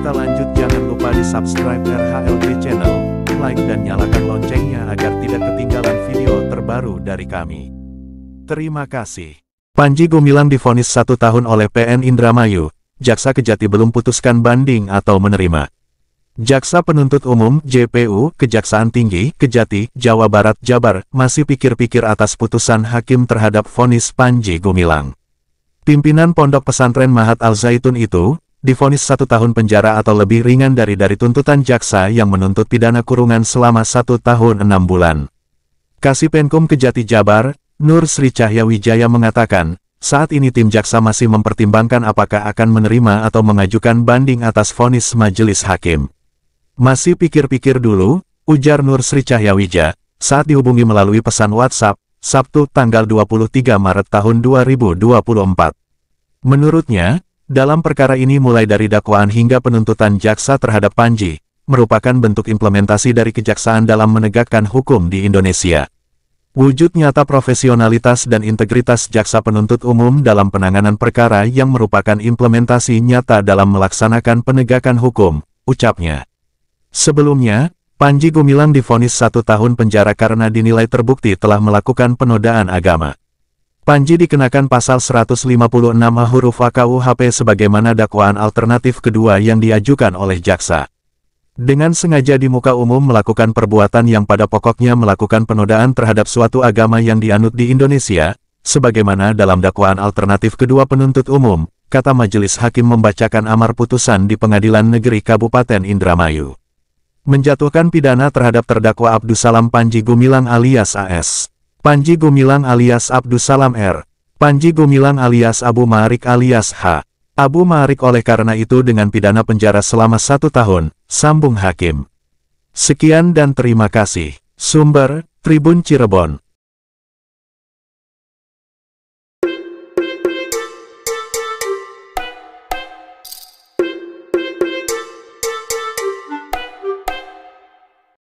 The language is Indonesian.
Berita lanjut jangan lupa di subscribe RHLB channel, like dan nyalakan loncengnya agar tidak ketinggalan video terbaru dari kami. Terima kasih. Panji Gumilang difonis satu tahun oleh PN Indramayu, Jaksa Kejati belum putuskan banding atau menerima. Jaksa Penuntut Umum JPU, Kejaksaan Tinggi, Kejati, Jawa Barat, Jabar, masih pikir-pikir atas putusan hakim terhadap vonis Panji Gumilang. Pimpinan Pondok Pesantren Mahat Al-Zaitun itu, difonis satu tahun penjara atau lebih ringan dari dari tuntutan jaksa yang menuntut pidana kurungan selama satu tahun enam bulan. Kasih Kasipenkum Kejati Jabar, Nur Sri Cahya mengatakan, saat ini tim jaksa masih mempertimbangkan apakah akan menerima atau mengajukan banding atas vonis majelis hakim. Masih pikir-pikir dulu, ujar Nur Sri Cahya saat dihubungi melalui pesan WhatsApp, Sabtu tanggal 23 Maret tahun 2024. Menurutnya, dalam perkara ini mulai dari dakwaan hingga penuntutan jaksa terhadap Panji, merupakan bentuk implementasi dari kejaksaan dalam menegakkan hukum di Indonesia. Wujud nyata profesionalitas dan integritas jaksa penuntut umum dalam penanganan perkara yang merupakan implementasi nyata dalam melaksanakan penegakan hukum, ucapnya. Sebelumnya, Panji Gumilang difonis satu tahun penjara karena dinilai terbukti telah melakukan penodaan agama. Panji dikenakan pasal 156 huruf A KUHP sebagaimana dakwaan alternatif kedua yang diajukan oleh jaksa. Dengan sengaja di muka umum melakukan perbuatan yang pada pokoknya melakukan penodaan terhadap suatu agama yang dianut di Indonesia, sebagaimana dalam dakwaan alternatif kedua penuntut umum, kata Majelis Hakim membacakan amar putusan di Pengadilan Negeri Kabupaten Indramayu. Menjatuhkan pidana terhadap terdakwa Abdusalam Panji Gumilang alias AS. Panji Gumilang alias Abdus Salam R. Panji Gumilang alias Abu Marik alias H. Abu Marik oleh karena itu dengan pidana penjara selama satu tahun, sambung hakim. Sekian dan terima kasih. Sumber, Tribun Cirebon.